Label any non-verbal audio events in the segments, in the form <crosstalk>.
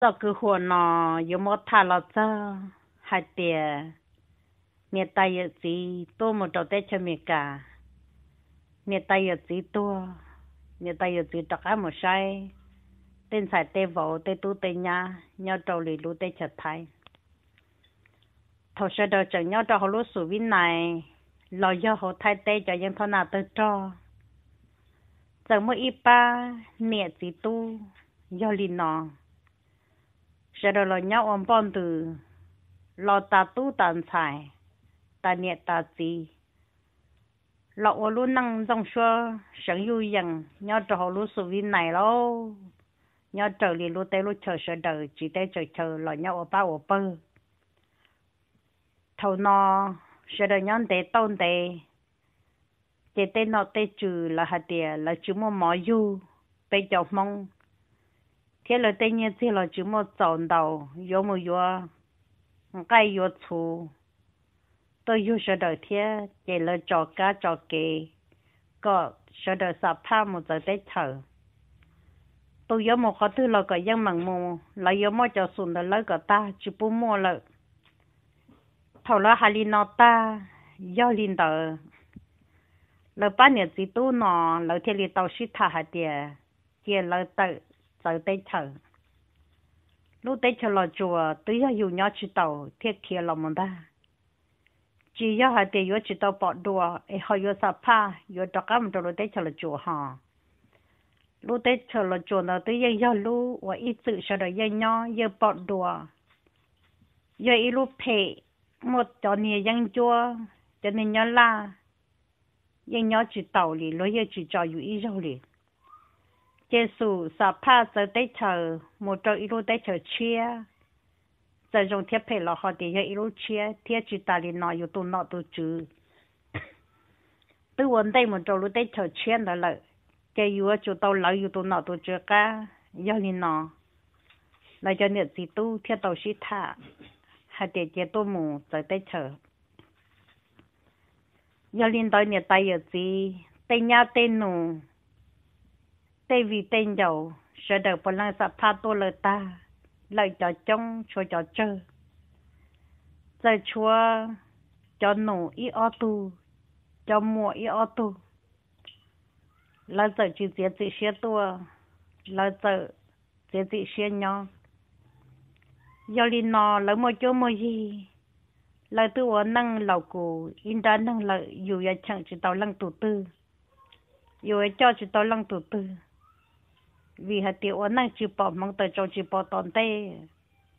tao cứ hồ nó yo mo tha lo cha hai tia nè tay yo gì tôi một đầu tết cho mẹ cả nè tay yo gì tôi nè tay yo gì tao cả một sai tên sai tê vỗ tê tu tê nha nhau trâu lì lu tê chật thái thầu sẽ đầu chẳng nhau cho họ lúa sủ vin này lo do họ thay tê cho dân thôn nào tới cho chẳng mỗi ipa nè gì tu do lì nó sẽ rồi là nhau ông bọn từ lo ta tu tàn xài ta nhẹ ta gì lọ ô luôn năng dòng xưa sáng yêu rằng nhau trở hồ luôn sự vi này lâu nhau trở liền luôn tay luôn chờ sợ đời chỉ tay chờ chờ lọ nhau ở ba ở bơ thầu nó sợ đời nhau để tôn để để tên nó tê trừ là hạt tiền là chú mua mỏ yêu, bây giờ mong thế là tây nhiên thế là chỉ một chọn đầu yếu một yếu cái yếu chú tôi yếu đầu thế chỉ là cho cá cho kê có sợ đầu sập pha một giờ tới thở tôi yếu một cái thứ là cái dân mặn mù là yếu một cho sùn là cái ta chỉ bốn mua là thầu là hai linh nó ta do linh tờ là ba 年级都呢，老天里到处他还的，见了的。rồi tê thở lúc tê chờ lò chùa tứ giờ dù nhau chỉ tàu thiết kia lòng mà ba chỉ giờ hai tê yếu chỉ tàu bỏ đùa ấy họ yếu sập pha yếu đặc cam cho lúc tê chờ lò chùa hả lúc tê chờ lò chùa nó tứ giờ giờ lúc và ít sự sợ là giờ nhau giờ bỏ đùa giờ ít lúc phê một chỗ nia dân chùa cho nên nhớ là dân nhau chỉ tàu thì lúc giờ chỉ cho yếu ít rồi Giêsu sa pa giờ tới chờ một trò ít lúc tới chờ chia giờ dùng thiết bị lọ họ để cho ít lúc chia thiết chú ta liền nói yếu tố nọ tổ chữ tôi muốn đây một trò lúc tới chờ chia đó là cái yếu chủ tàu lấy yếu tố nọ tổ chữ cả do liền nọ là cho nhiệt gì tu thiết tàu sĩ thả hay để chế tôi mù giờ tới chờ do liền tới nhiệt tay yếu gì tên nhau tên nụ tê vì tên dầu sẽ được bỏ lăng sạp tha tô lời ta lời cho trông cho cho chơ giờ chúa cho nổ y ô tu cho mua y ô tu là giờ chỉ diễn chỉ xe tua là giờ diễn chỉ xe nhau giờ đi nọ lỡ mua chỗ mua gì là tư ở năng lầu cổ in đa năng lợi dù ya chẳng chỉ tàu lăng tụ tư dù cho chỉ tàu lăng tụ tư วิหารวันนั่งจีบปอมังตะจงจีบปอตอนเต้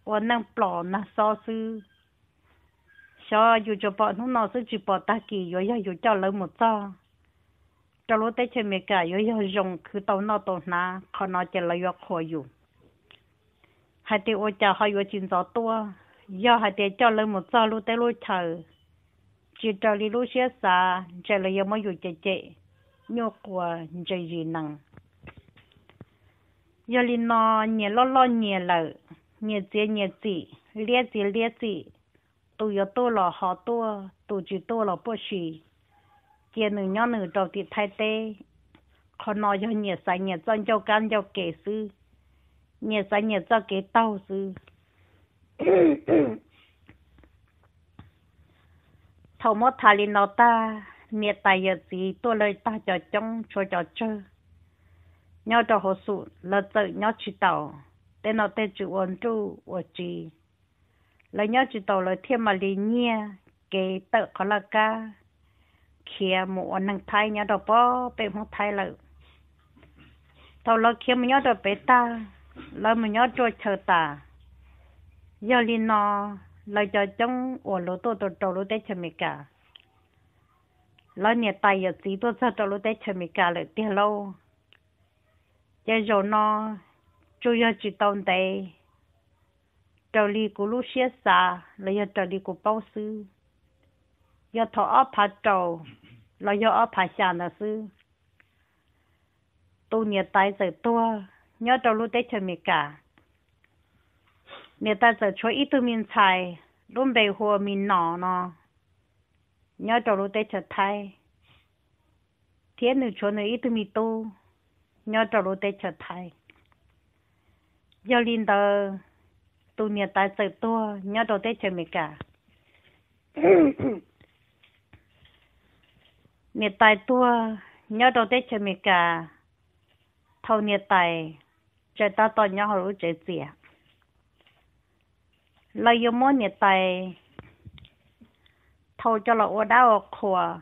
วันนั่งปลอนะซอซื้อชออยู่จีบปอนุนอซื้อจีบปอตะกี้ย่อยอยู่เจ้าเลยหมดจ้าจะรู้ไต้เช่นเมกาย่อยยงคือตอนนอตอนนาเขานอเจริญคอยอยู่หายเตวจะหายวจินซอตัวย่อหายิตเจ้าเลยหมดจ้ารู้ไต้รู้เธอจีจารีรู้เชื่อสาเจริญม่อยู่เจเจโยกัวเจริญนัง giờ linh nó nhẹ lo lo nhẹ lợ nhẹ chế nhẹ chị lia chị lia chị tụ giờ tôi là họ tôi tụ chỉ tôi là bố sĩ Giờ nữ nhỏ nữ đầu thì thay thế, còn nói cho nhẹ sai nhẹ dân cho gan cho kể sư nhẹ sai nhẹ cho kể tao sư thầu mất thà linh nó ta nhẹ tài giờ gì tôi lời ta cho trong cho cho chơi nhau cho hồ sụ là tự nhau chỉ tàu tên nó tên chữ ổn trụ ổn trì là nhau chỉ tàu là thiên mà lý nhia cái tự khó là ca kia một ổn năng thay nhau đó bó bê mong thay là tàu là kia mà nhau đó bê ta là mà nhau cho chờ ta giờ lý nó là cho chống ổn lỗ tổ tổ tổ lỗ tế chờ mẹ cả là nhà tài ở gì tôi sao tổ lỗ tế chờ mẹ cả lại tiền lâu giờ giờ nó chủ yếu chỉ tồn tại trợ đi của lũ xe xa là giờ đi lý bao sư giờ thọ ở phá trầu là giờ ở phá xa là sư tu nhiệt tài giờ tua nhớ trầu lũ tết chờ mì cả nhiệt tài giờ cho ít tu mình xài luôn bề hồ mình nọ nó nhớ trầu lúc tết chờ thay thiên nữ cho nữ ít tu mình tu nhớ trâu lúa để trở thầy giờ linh tờ tu nhà tài sự tua nhớ trâu tê trở mì cả nhà tài tua nhớ trâu tê trở mì cả thâu nhà tài trời ta to nhớ hồ trời dìa lời yêu mô nhà tài thâu cho là ô đá ô khùa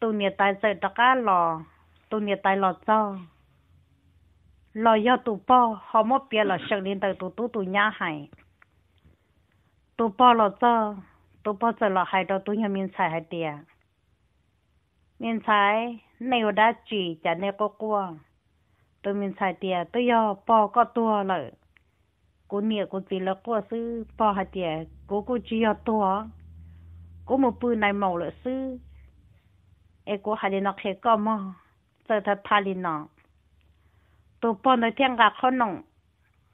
tu nhà tài sự đặc á lò tôi nhiệt tay lọt cho lò yo tụ po họ mất bia là sợ đến tới tụ tụ tụ nhà hải tụ po cho tụ po giờ là hải đó tụ nhà miền xài hải tiệt miền xài này ở chả này có qua tôi miền xài tiệt tôi yo po có tua lợi cô nia cô chỉ là cô sư po hải tiệt cô chỉ yo tua cô một bữa này màu lợi sư em cô hải đi nó khé có mà giờ thật thà lì nọ tụ bỏ nơi thiên gạt khó nông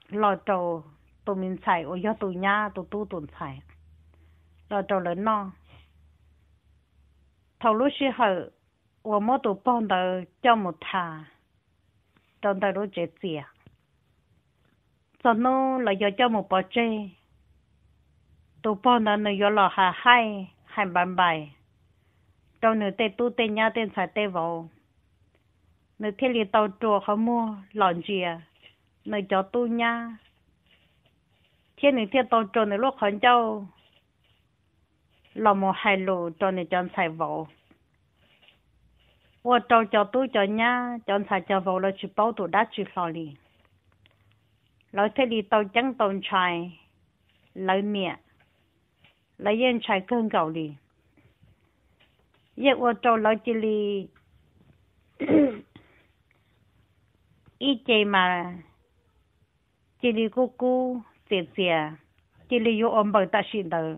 lò trầu mình xài ô yo nhà tụ tu tụ xài lò trầu lớn nọ thầu lúc xí hở 我们都帮到教母他，等到了这节，怎弄了要教母保证，都帮到那要老还还还白白，到那得都得伢得才得 vào。nơi thiên liền tàu chùa khó mua lòn chìa nơi chó tu nha thiên liền thiên tàu chùa nơi lúc khó châu lò mò hai lù cho nơi chọn xài vỗ ô trâu chó tu chó nha chọn xài chó vỗ là bao tụ đá chụp lò liền lò thiên liền tàu chẳng tồn trài lấy mẹ lấy yên trài cơn gạo liền 一窝做老几哩。<clears throat> ít chơi mà chỉ đi cô cô xìa xìa chỉ đi vô ông bằng ta xin tờ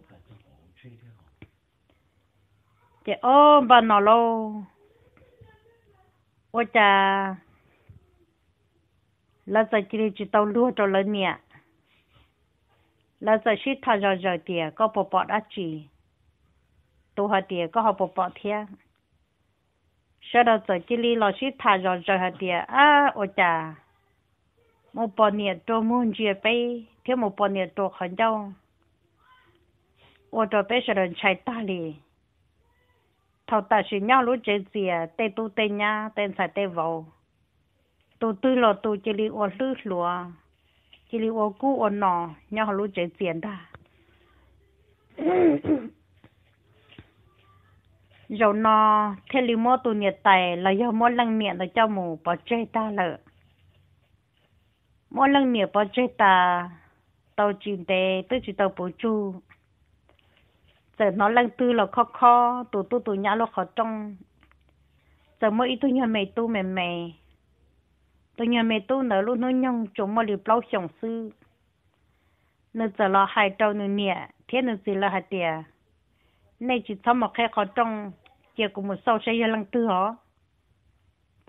chỉ ông bằng nó lô ôi cha là giờ chỉ đi chỉ tao lúa cho lớn nhẹ là giờ xí thay giờ giờ tiề có bỏ bỏ đã chỉ tôi hỏi tiề có học bỏ bỏ thiệt sau đó giờ chỉ li lo xí thà rồi rồi hạt địa à ô chà một bò nhiêu đồ muốn chia bay thiếu một bò nhiêu đồ khẩn đâu ô đồ bây sẽ lần chạy ta li thầu ta xí nhau lúc chơi gì à tê tu tê nhá tê xài tê vô, tu tư lo tu chỉ li ô lư lúa chỉ li ô cú ô nọ nhau lúc chơi tiền ta dầu nó thế lưu mô tù nhiệt tài là dầu mô lăng niệm là cho mù bỏ chơi ta lợ mô lăng niệm bỏ chơi ta tàu chìm tê tới chỉ tàu bố chu giờ nó lăng tư là khó khó tù tù tù nhã lo khó trong giờ mỗi ít tu nhà mày tu mày mày tu nhà mày tu nở luôn nó nhông chúng mô liệp lâu sổng sư nó giờ là hai trâu nụ nịa thế nó gì là hai tiền nay chỉ thăm một cái khó trong chỉ có một sau sẽ lăng tư họ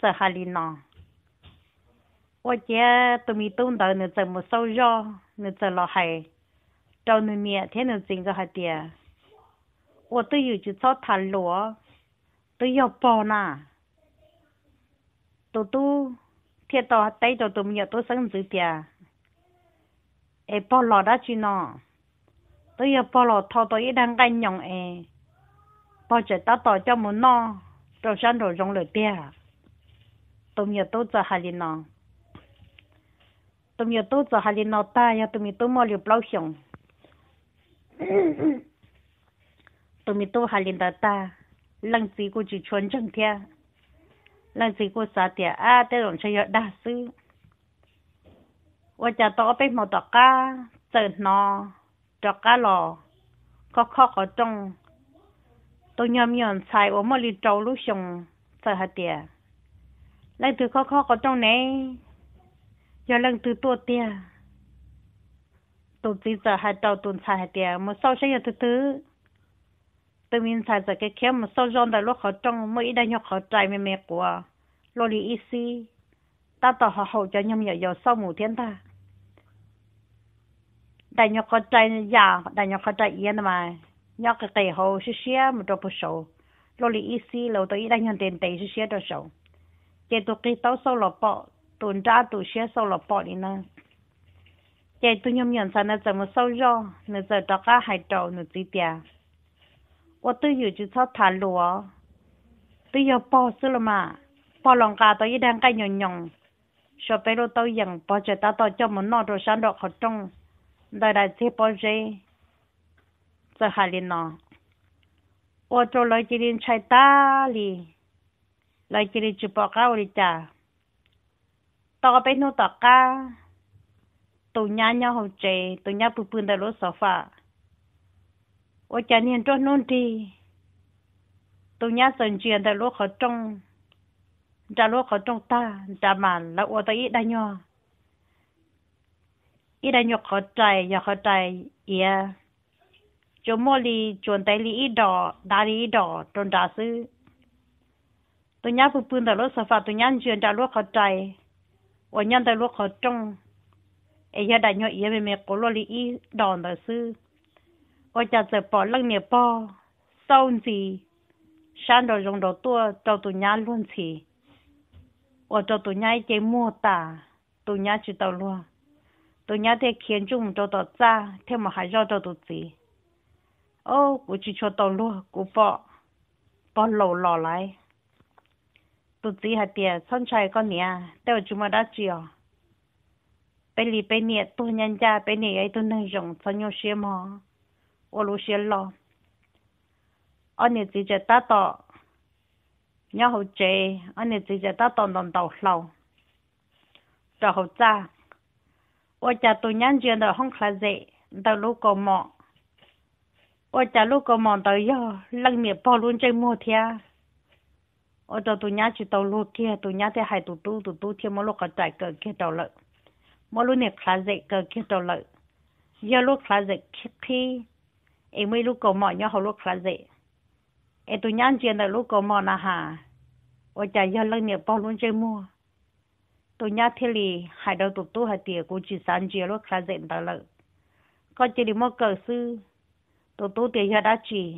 giờ hà lý nọ ô chế tụi mi tôn đầu nữa giờ một sau do giờ lo hay trâu nữa mía thế nữa chính giờ hà tôi yêu chỉ sau thàn lúa tôi yêu bò na tụi tu thiệt tao tay tụi tụi mi tụi sáng dự tiề ai bò lò đã chứ nọ tôi giờ bỏ lọ thọ tôi đang canh nhộng e bỏ chạy tao tỏ cho muốn no rồi sang rồi rong lời bia tôi nhớ tôi giờ hai lần nó tôi nhớ tôi giờ hai lần nó ta ya tôi nhớ tôi mua liều bao xong tôi nhớ tôi hai lần ta lần gì cô chỉ chuẩn chẳng thea lần gì cô xả thea à tới rồi chơi đa sư ว่าจะต่อไปหมดตะก้าเจอหนอ cho cá lò có khó khó trong tôi nhầm nhầm xài ở mọi lì trâu lúc xong sợ hạt tiền lần từ khó khó khó trong này giờ lần từ tua tiền tôi chỉ giờ hạt trâu tuần xài hạt tiền mà sau sẽ giờ thứ thứ tôi mình xài giờ cái khéo mà sau giòn đã lúc khó trong ít đại nhau khó trai mẹ mẹ của lô lì ít xí, ta tỏ họ hậu cho nhầm nhở giờ sau mù thiên ta đại nhóc con trai đại nhóc con trai yên mà nhóc cái tay hồ xí mà đồ bù sầu lô lì ý xí lô tôi ý đại nhóc tiền tệ xí xí đồ sầu chị tôi kí tao sâu lọ tuần tra tụ xí sâu lọ bọ nè chị tôi nhom nhận sao nó giờ mà sâu rõ nó giờ đó cả hai trâu nó chỉ tiền 我都有就操谈路哦，都要包死了嘛，包人家都一天干用用，小白路都用，包着打到叫我们拿着上到口中。来来这帮人，在海里呢。我做来这里菜大哩，来这里就包高哩家，到边弄到家，都伢伢好吃，都伢不不的罗沙发。我家年做弄的，都伢生钱的罗好种，在罗好种大，在嘛，那我到一大娘。ít là nhọc khó trời nhọc khó trời yeah chỗ mua li chuẩn tay li ít đỏ đá li ít đỏ trôn đá sư tôi nhá phụ phương đã lúc sơ phạt tôi nhá chuyện đã lúc khó trời và nhân đã lúc khó trông ấy giờ đã nhọc yếu về cố lo li ít đỏ đá sư và chả sợ bỏ lăng nè bỏ sau gì sáng đồ dùng đồ tua cho tôi nhá luôn gì và cho tôi nhá chế mua tà tôi nhá chỉ tàu luôn tôi nhớ thế khiến chúng tôi tỏ ra thêm một hai giờ tôi tụt gì ô cô chỉ cho tôi luôn cô bỏ bỏ lộ lại tụt gì hạt tiền son trai con nhỉ tôi chúng mà đã chịu bên lì bên nhẹ tôi nhân ra bên nhẹ ấy tôi nên dùng sao nhau mà ô lú xe lo anh nhớ gì cho ta tỏ nhớ hậu chế anh nhớ gì cho ta tỏ đồng đầu lâu rồi hậu cha 我家都娘家的很可热，到路高忙。我家路高忙到要冷面包 lunch 么天。我到都娘去到路去，都娘在海都都都都天么路个在个去到了，么路呢可热个去到了，要路可热去去，因为路高忙要好路可热。哎，都娘家的路高忙了哈，我家要冷面包 lunch 么。tôi nhá thế lì hai đầu tụt tu hai tiệt cô chỉ sáng chia lúc khai dẹn đó lợ có chỉ đi mua cờ sư tụt tu tiệt hiện đã chỉ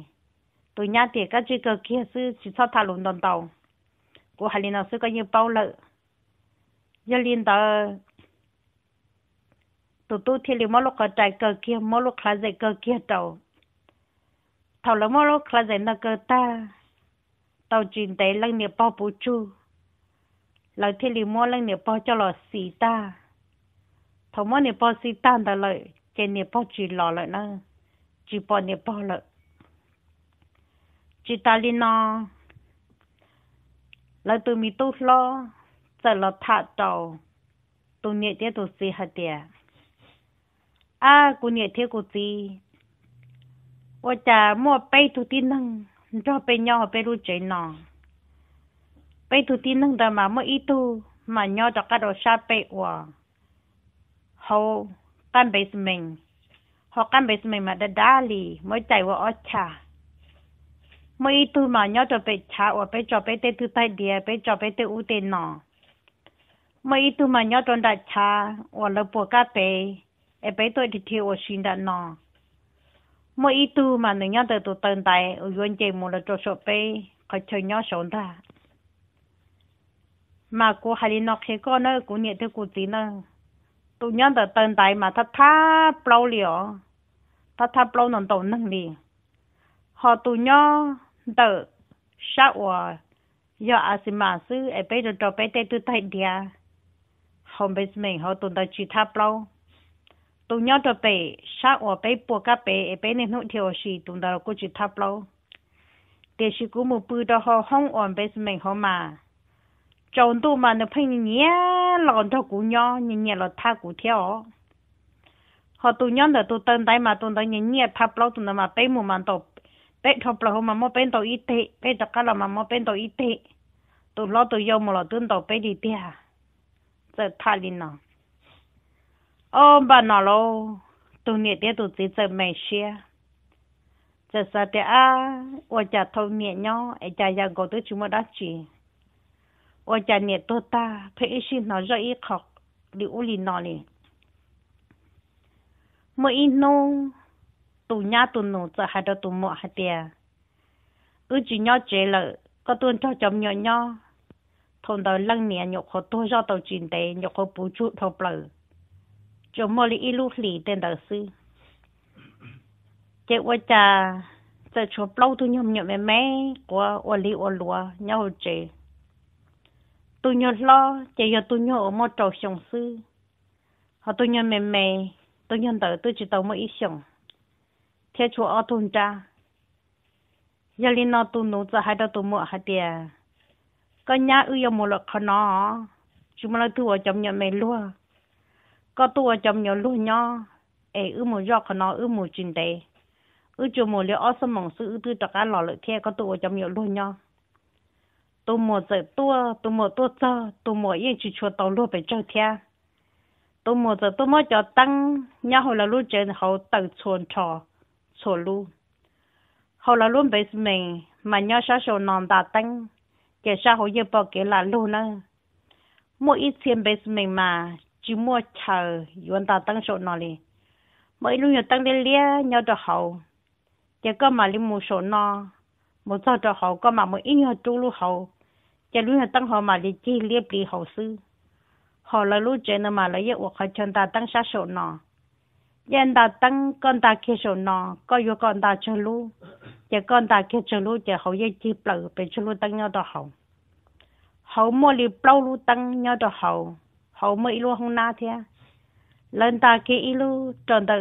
tôi nhá tiệt các chỉ cờ kia sư chỉ sao thà lùn đòn tàu cô hai linh nào sư có như bao lợ giờ linh đó tụt tu thế lì mua lúc cờ trái cờ kia mua lúc khai dẹn cờ kia tàu thầu là mua lúc khá dẹn là cờ ta tàu chuyển tới lăng nghiệp bao bù chu เราเที่ยวมอเรื่องเนี่ยพอจะหลอสีตาถมวมาเนี่ยพอสีตาแต่เลย เจเนี่ยพอจีหล่อเลยนะจีปอเนี่ยพอเลยจีตาลีนอเราตัวมีตู้ล้อจะเราถาเจ้าตัวเนี่ยเดียวตัวสีหัดเดียอากูเนี่ยเที่ยวกูจีว่าจะมั่วไปทุกที่นั่งจะไปย่อไปรู้ใจนอ bây tụi tin nâng đà mà mỗi ít tu mà nho cho các đồ sa bệ hòa hầu căn bế mình họ căn bế mình mà đã đá lì mỗi chạy vào ở cha, mỗi ít tu mà nho cho bệ cha, hòa bệ cho bệ tê tư tay đìa bệ cho bệ tê u tê nọ mỗi ít tu mà nho cho đà cha, hòa lỡ bộ cá bệ ở e bệ tôi thì thiếu hòa xin đà nọ mỗi ít tu mà nửa nho từ tụ tần tại ở dân chè một là cho sọ bệ khỏi chơi nho sống ta mà cô hay nó khi con nó cô nhận thì cô tí nó tụi nhân tờ tần đại mà thật thắt bao liều thật thắt bao nồng tổ nâng đi họ tụi nhân tờ sao à giờ à xin mà sư ai bây giờ cho bây giờ tụi tay đi à hôm mình họ tụi ta chỉ thắt bao tụi nhân cho bây sao à bây bộ cá bây ai bây nên hỗ trợ gì tụi ta cô chỉ thắt bao để sự cũng một bữa đó họ không ổn biết mình họ mà chồng tôi mà nó phải nhẹ lòn cho cụ nhỏ nhẹ nhẹ là tha cụ theo họ tôi nhớ là tôi tên tay mà tôi tay nhẹ nhẹ thắp lâu tôi mà bé mù mà tôi bé thắp lâu mà mua bé tôi ít tệ bé cho cái là mà mua bé tôi ít tệ tôi lo tôi yêu mà là tôi tôi bé đi tệ giờ tha đi nào ô bà nào lo tôi nhẹ tệ tôi chỉ giờ mẹ xe giờ sao tệ à tôi chả thâu nhẹ nhau ai chả giang cổ tôi chúng 我家你多大？陪是那热一口，你屋里哪里？mỗi nô tụ nhà tụ nô giờ hai đứa tụ mọ hai tia ư chỉ nhỏ chế có tuôn cho chồng nhỏ nhỏ thôn đầu lăng nè nhục họ tôi do tàu chuyển tế nhục họ chút thầu bờ mỗi lý lúc lì tên đầu sư chế qua cha giờ chụp lâu tụ nhầm nhầm mẹ mẹ của ô lý ô lúa nhau tôi nhớ lo chỉ giờ tôi nhớ ở một trò sống sư họ tôi nhớ mềm mềm tôi nhớ tới tôi chỉ tàu một ít sống theo chúa ở thôn cha giờ lên nó tôi nấu cho hai đứa tôi mua hai tia có nhà ư giờ mua lọ khó nó chúng nó tôi ở trong nhà mẹ luôn có tôi ở trong nhà luôn nhau ai ư mua giọt khó nó ư mua chuyện đấy ư chỗ mua liệu ở sân mỏng sư ư tôi tất cả lọ lợi theo có tôi ở trong nhà luôn nhau tôi mua giờ tua tôi mua tua cho tôi mua yên chỉ cho tàu lúa phải cho thia tôi mua giờ tôi mua cho tăng nhà họ là lúa trên họ tự chuồn trò chuồn lù, họ là lúa bấy mình mà nhà sa sầu non đã tăng kể sa họ yên bao kể là lúa nữa mua ít tiền bấy mình mà chỉ mua chờ yuan đã tăng sầu non đi mỗi lúc nhà tăng đi lia nhà cho họ chỉ có mà đi mua sầu non một giờ cho họ có mà một ít nhà trú lúa họ จะรู้จะตั้งหอมาดีจีเรียบรีเขาซื้อหอละรู้เจนมาละเยอะว่เขาชนตาตั้งชาโสนอยันตาตั้งก่อนตาเคโสนอก็อยู่ก่อนตาชลุจะก่อนตาเคชลุจะเขายจีเปล่าเป็นชลุตั้งยอดเขาเขาโมลีเปล่ารู้ตั้งยอดเขาเขาไม่รู้ห้องหน้าเท่าเลนตาเคอีรู้จนตา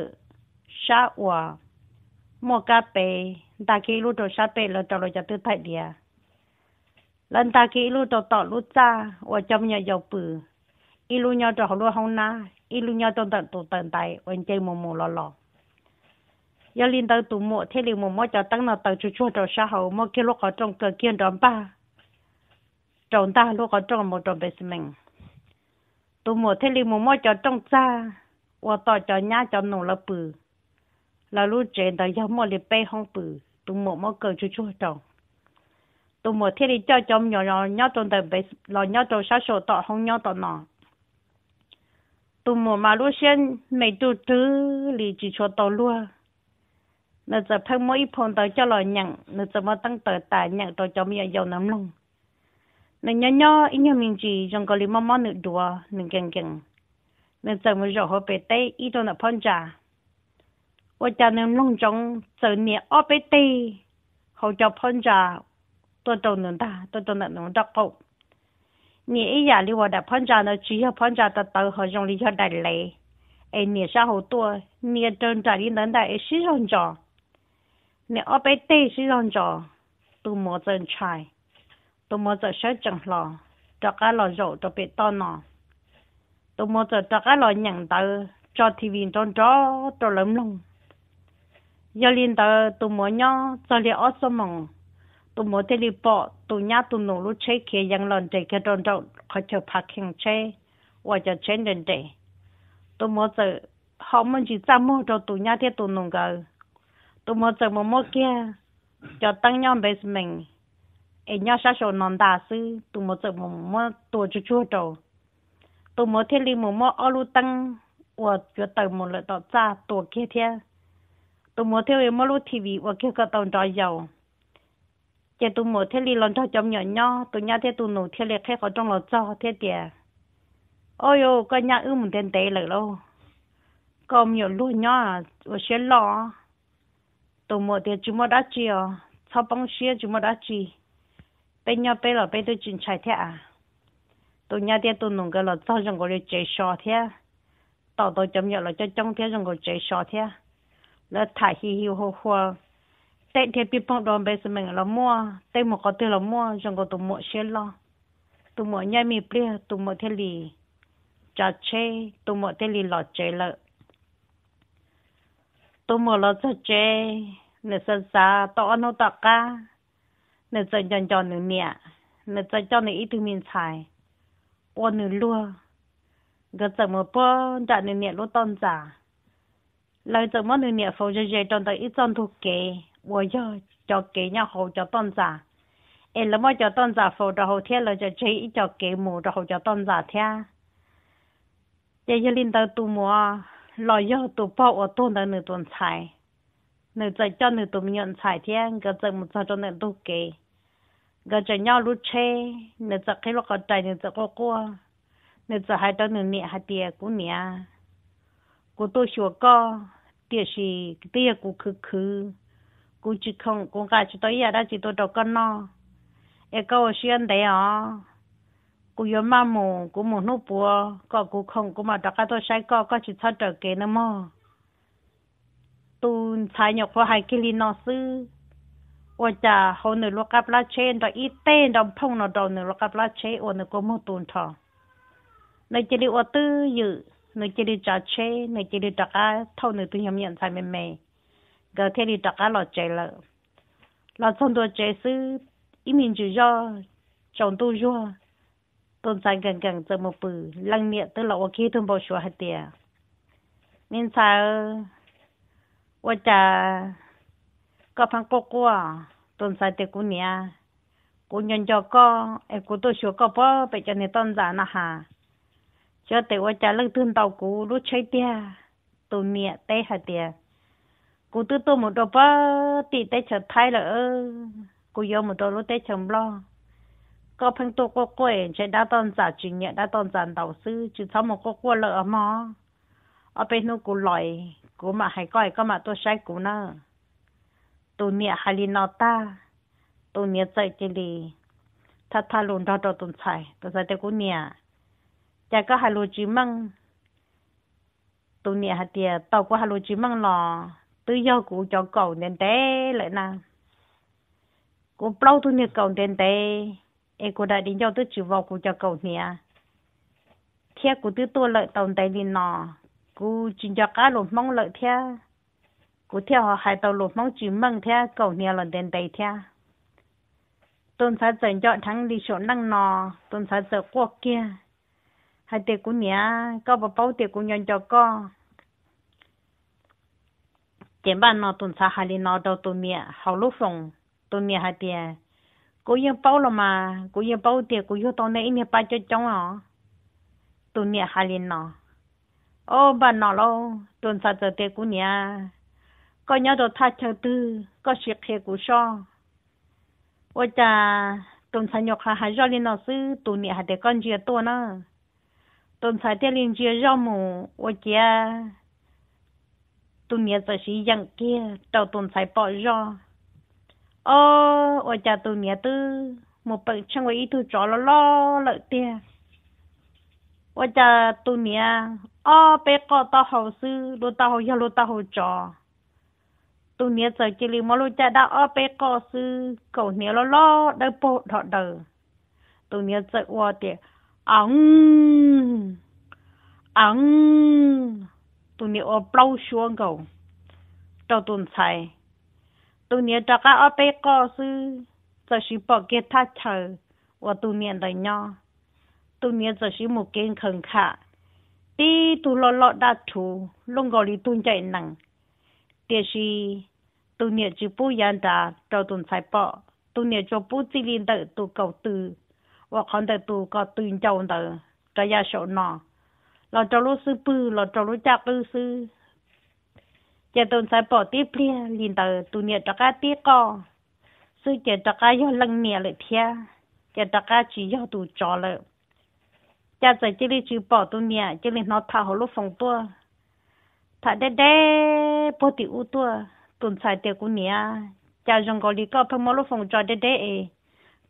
ชาวัวโมกาเปตาเคอีรู้จนชาเปแล้วจเราจะตื้อไทยเดีย lần ta kỹ lu tọt tọt lu cha và trong nhà giàu bự ít nhau trò lu hông na ít nhau trong tận tụ tay vẫn chơi mồm mồm lò giờ liên tàu tụ mộ thế liền mồm mò cho tăng nào tàu chua chua trò sa hậu mò kia lúc họ trong cờ kiên tròn ba tròn ta lúc họ trong một tròn bề mình tụ mộ thế liền mồm mò cho trong cha và tỏ cho nhá cho nổ là bự là lu trẻ tàu giàu mò liền bay hông bự tụ mộ mò cờ chua tụi mua thiết đi cho cho nhỏ nhỏ nhỏ trong đời bế lo nhỏ trong sao sổ tỏ không nhỏ tỏ nọ tụi mùa mà lúc sen mấy tụ thứ lì chỉ cho tàu luôn nó giờ phải mỗi phong tàu cho lo nhận nó giờ mà tăng tờ tả nhận tàu cho miệng giàu nắm lông nó nhỏ nhỏ ít nhiều mình chỉ trong cái lì mò mò nữa đùa nữa gần gần nó giờ mới rồi họ bế tay ít đâu nó phong trà 我家人弄种做年二百对，好叫碰着多多能打，多多能弄得够。你一呀，你我的碰上了，只要碰上的都好容易就得累。哎，你上好多，你挣扎你能在市场上，你二百对市场上都没挣钱，都没挣少挣了，这个了肉都别到呢，都没挣这个了人头，这体运动这都冷冷，要领导都没娘，这里二十万。tu mo te li po tu nya tu nu lu che ke yang lon de ke don don ko che parking che wa ja chen den de tu mo ze ho mon ji za mo do tu nya te tu nu ga tu mo ze mo mo ke cho tăng nhau bế mình e nya sa so non da sư tu mo ze mo mo tu chu chu do tu mo te li mo mo o lu tăng wa cho ta mo le ta cha tu ke the tu mo te mo lu thi vi wa ke ka tong da yao chị tụ mua thế li lần cho chồng nhỏ nhỏ tụ nhà thế tụ nụ thế li khai khó trong lò cho thế tiề à. ôi ô cái nhà ư một tên tệ lại lâu còn nhiều luôn nhỏ à, ở xe lò tụ mua thế chúng mua đã chi à sau bóng xe chúng mua đã chi bên nhau bên là bên tôi chuyển chạy thế à tụ nhà thế tụ nụ cái lò cho chồng gọi chạy sò thế tao tôi chồng nhỏ là cho chồng thế chồng gọi chạy sò thế là thả hi hi ho ho tại thì bị phong đoàn bây giờ mình là mua tại một có tiền là mua chẳng có tụi mua xe lo tụi mua nhà mình bia tụi mua thế lì chả chê tụi mua thế lì lọ chê lợ tụi mua lọ chả chê nè sơn sa to nó to ca nè sơn chọn chọn nửa nè nè sơn chọn nửa ít thứ mình xài ô nửa lúa gần giờ một bữa chọn nửa nè lúa tôm giả lời giờ mất nửa nè phô chê chê chọn tới ít chọn thuộc kế 我要就给人好就当咋，哎，那么就当咋否着后天了就吹一就给母着后就当咋天，这些领导多么老要都把我当的那顿菜，那在叫那顿面菜天，个怎么着着那都给，个这鸟路吹，那这给了个在那这个过，那这还到那年还爹姑娘，我都学过，爹是爹姑可可。cũng chỉ không cũng cả chỉ tôi giờ đó chỉ tôi đọc có nó em có xuyên đấy à cũng yếm mà mù cũng mù nụ bùa có cũng không cũng mà đọc cái tôi sai có có chỉ sao trở kế nữa mà tu sai nhọc hoa hai cái li nó sư ủa chả hầu nửa lúc gặp lá trên đó ít tên đó phong nó đầu nửa lúc gặp lá chế ủa nửa có một tuần thọ nơi chỉ đi ủa tư dự chỉ đi trả chế nơi chỉ đi đặt cái thâu nửa tu nhầm nhận sai mềm 个天里大家老摘了，老众多摘手，一名就要长多些，冬山刚刚这么补，冷面都老开心，多烧海嗲，明早，我家，各方哥啊，都在的姑娘，过年交个，哎，过多少个包，白叫你当然了哈，只要我家冷天到古，多吃点，多面带海嗲。cô tư tôi một đồ ba tì tay chở thay là ơ cô yêu một đồ lô tay chồng lo có phân tô có quê chạy đã tôn giả chuyện nhẹ đã tôn giả đầu sư chứ sao một cô quê lợ mà ở bên nó cô lòi cô mà hay coi có mà tôi sai cô nữa tôi nhẹ hay đi nó ta tôi nhẹ chạy chỉ đi thật thật luôn đó đó tôi chạy tôi chạy để cô nhẹ chả có hai lô chỉ măng tôi nhẹ hay tiệt tàu có hai lô chỉ măng lò tự do của cho cầu nên té lại na, cũng bao thu nhiệt cầu nên té em cũng đại đình cho tôi chịu vào của cho cầu nè theo của tôi tôi lợi tổng tay đi nọ cú chính cho cá lột mong lợi theo cú theo họ hai tàu lột mong chỉ mừng theo cầu nè lần đến tay theo tôn phá dần cho thắng đi chỗ năng nọ tôn phá dần qua kia hai tiệc của nè có bà bao tiệc của nhân cho con 简办呢，东查哈里拿到东面好路风，东面还边，过年包了嘛，过年包的，过年到那一年八九中啊，东面哈里拿，哦，办拿喽，东查这的过年，过年到他桥头，过学开古上，我家东查鸟还还绕里那是东面还得感觉多呢，东查的邻居绕木，我家。tôi nhớ giờ sĩ dân kia trâu tuần sai bỏ ra ô ở cha tôi nhớ tư một bệnh trong người tôi chó lo lo lợi tia ở cha tôi nhớ ô bé có tao hậu sư lô tao hậu lô tao hậu chó tôi nhớ giờ chỉ li mà lô cha đã ô bé có sư cậu nhớ lo lo đỡ bộ thọ đờ tôi nhớ giờ qua tiệt ống ống 当年我包学的招工菜，当年得了二百八十，就是包给他吃。我当年怎样？当年就是没跟看开，地都老老的土，农高里都栽嫩。但是，当年就不一样的招工菜包，当年做布置里的都高多，我看到都搞对照的，这样小呢。เราจะรู้ซื้อปื้อเราจะรู้จักรู้ซื้อจะตนสายปอตีเปลี่ยลินเตอร์ตัวเนี่ยจะก้าตีก่อซื้อจะจะก้ายอลังเนี่ยเลยเทียจะจะก้าจียอตัวจอเลยจะใส่จิลิจีปอตัวเนี่ยจิลินอท่าหัวลูกฟงตัวถ้าได้ได้ปติอุตัวตุนสายเตียกูเนี่ยจะจงกอลีก็เพิ่งมาลูกฟงจอได้ได้เอ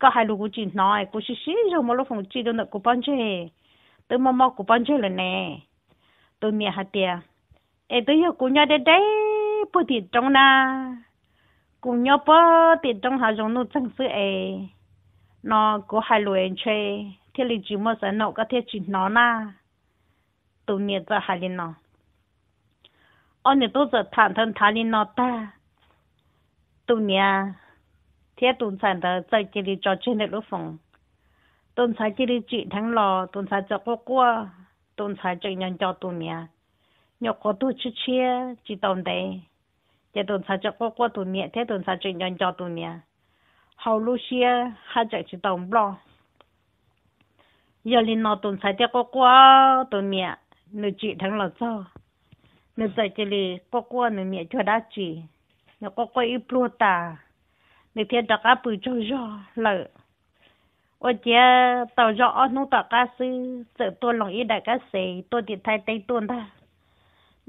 ก็ให้ลูกกูจีน้อยกูชิชิจงมาลูกฟงจีโดนกูปั้นเจ้ tôi mò mò của bọn chơi rồi nè tôi mẹ hạt tiề ê tôi hiểu cũng nhau đấy đấy bố thì trong na cũng nhau bố thì trong hà giống nó chẳng sự ê nó có hai loại chơi thế là chỉ một sản nó có thể chỉ nó na tôi mẹ ra hai lần nó ông này tôi giờ thản thân thản lên nó ta tôi mẹ thế tôi sản đó tại chỉ là trò chơi này lúc phòng tôn sai chỉ đi chị thằng lò tôn sai cho cô qua tôn sai cho nhân cho tụi mẹ nhọc có tụi chú chia chỉ tôn đấy chỉ tôn sai cho cô qua tụi mẹ thế tôn sai cho nhân cho tụi mẹ hầu lúc xia hai chạy chỉ tôn lo giờ linh nó tôn sai cho cô qua tụi mẹ nữ chị thằng lò cho nữ chạy chỉ đi cô qua nữ mẹ cho đã chị nhọc cô qua ít ta nữ thiên đặc áp bự cho gió lợi 我家到家二弄到家是走多容易大家谁多点太得多的，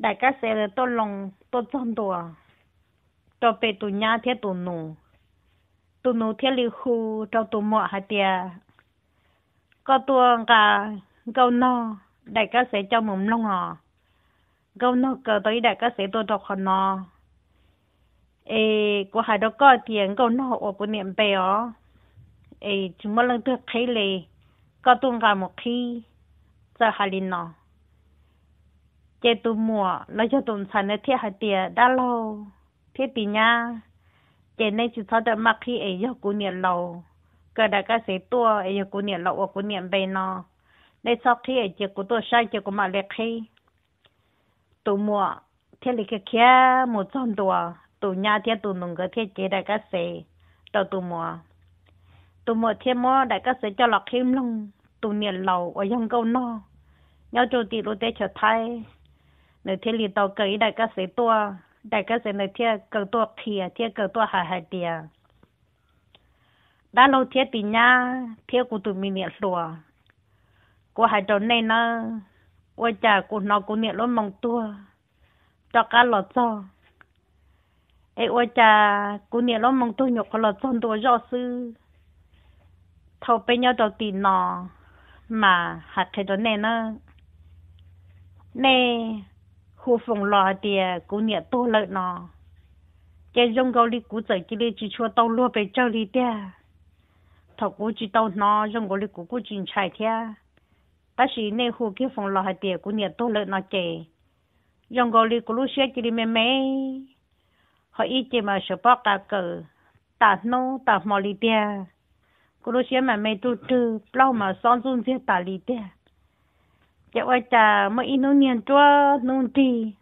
大家谁了多容多脏多，多被多伢天多弄，多弄天里后找多莫还的，搞多个搞闹，大家谁叫门弄啊，搞闹搞到大家谁多多看闹，诶，我还到搞点搞闹我不念背哦。เอจมลังเทเลยก็ต้องการมกีจะหาลินอเจตุมัวแล้วจะตุนสันเทหาเตียด้าเราเทปีญาเจในจุดทอดมักทีเอยกุเนียนเราก็ได้ก็เสตัวเอยกุเนียนเราอกุเนียนไปนอ ในซอกที่เอเจกุตัวใช้เจกุมาเล็กให้ตุมัวเทีลิกแค่หมดจอนตัวตุญาเทตุนงก็เทเจได้ก็เสตัวตุมัว tụi mò thêm mò đại các sẽ cho lọc thêm lòng tụi niệm lầu ở trong câu no nhau cho tí lô tê trở thay nơi thiên lì tàu cấy đại các sẽ tua đại các sẽ nơi thiên cờ tua thìa thiên cờ tua hà hà tìa đã lâu thiên tì nha thiên của tụi mình niệm lùa của hai trò này nó ôi chà của nó cũng niệm luôn mong tua cho cá lọt cho ê ôi chà cũng niệm luôn mong tua nhục lọt cho tôi rõ thâu bây giờ đầu tiền nọ mà hạt thấy đó nè nó nè khu phòng lò thì à, cũng nhẹ to lợi nọ cái dùng gạo đi cú chạy chỉ đi chỉ chua tàu lúa bên châu đi tia thầu cú chỉ tàu nọ dùng gạo đi cú cú chỉ chạy thia ta chỉ nè khu cái phòng lò thì à, cũng nhẹ to lợi nọ chè dùng gạo đi cú lúa xe chỉ đi mè mè họ ít chỉ mà sợ bao cả cờ ta nô ta mò đi tia cô lô xem mà mấy tu trừ lâu mà son dung thế tả lý thế chạy qua trà mấy in nông niên cho nông trì